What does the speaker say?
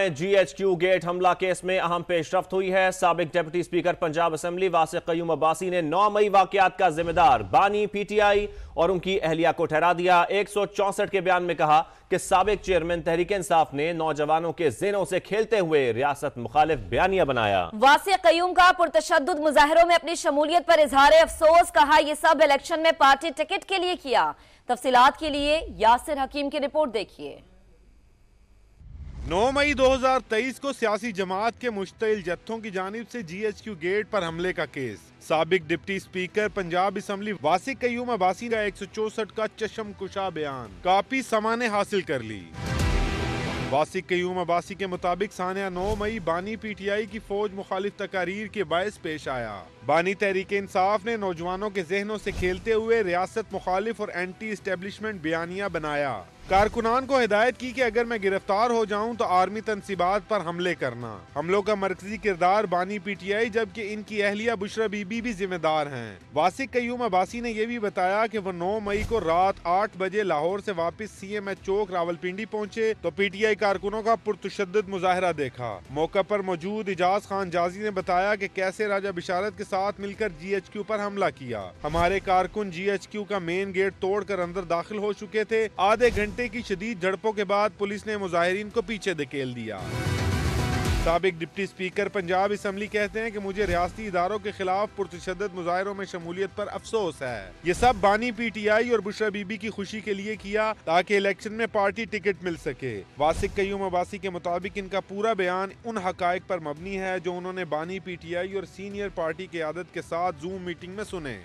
GHQ gate हमला case में अहम पेशरफ हुई है सबक deputy speaker Punjab assembly Wasiq Qayyum Abbasi ने 9 मई वाकयात का जिम्मेदार बानी पीटीआई और उनकी अहलिया को ठहरा दिया एक सौ चौसठ के बयान में कहा कि सबक चेयरमैन तहरीक इंसाफ ने नौजवानों के जेनों से खेलते हुए रियासत मुखालिफ बयानिया बनाया वासिक कयूम का पुरतशद मुजाहरों में अपनी शमूलियत पर इजहार अफसोस कहा यह सब इलेक्शन में पार्टी टिकट के लिए किया तफसीत के लिए यासिर हकीम की रिपोर्ट देखिए 9 मई 2023 को सियासी जमात के मुश्तिल जत्थों की जानब से जीएचक्यू गेट पर हमले का केस सबक deputy speaker Punjab assembly Wasiq Qayyum वासी का एक सौ चौसठ का चशम कुशा बयान कापी समा ने हासिल कर ली वासी कयूम अबासी के मुताबिक सानिया 9 मई बानी पीटीआई की फौज मुखालिफ तकारीर के बायस पेश आया बानी तहरीक इंसाफ ने नौजवानों के जहनों से खेलते हुए रियासत मुखालिफ और एंटी इस्टेब्लिशमेंट बयानिया बनाया कारकुनान को हिदायत की कि अगर मैं गिरफ्तार हो जाऊं तो आर्मी तनसीबात पर हमले करना हमलों का मरकजी किरदार बानी पीटीआई जबकि इनकी अहलिया बुशरा बीबी भी जिम्मेदार हैं वासिक कयूम अबासी ने यह भी बताया कि वो नौ मई को रात आठ बजे लाहौर से वापस सी एम एच चौक रावलपिंडी पहुंचे तो पी टी आई कारकुनों का पुरतशद मुजाहरा देखा मौका पर मौजूद एजाज खान जाजी ने बताया की कैसे राजा बिशारत के साथ मिलकर जी एच क्यू हमला किया हमारे कारकुन जी एच क्यू का मेन गेट तोड़ कर अंदर दाखिल हो चुके थे आधे घंटे घंटे की शदीद झड़पों के बाद पुलिस ने मुजाहरीन को पीछे धकेल दिया सबक डिप्टी स्पीकर पंजाब इसम्बली कहते हैं कि मुझे रियाती इदारों के खिलाफ पुरतद मुजाहरों में शमूलियत पर अफसोस है ये सब बानी पी टी आई और बुशरा बीबी की खुशी के लिए किया ताकि इलेक्शन में पार्टी टिकट मिल सके वासिक कयूम अबासी के मुताबिक इनका पूरा बयान उन हकायक पर मबनी है जो उन्होंने बानी पी टी आई और सीनियर पार्टी की आदत के साथ जूम मीटिंग में सुने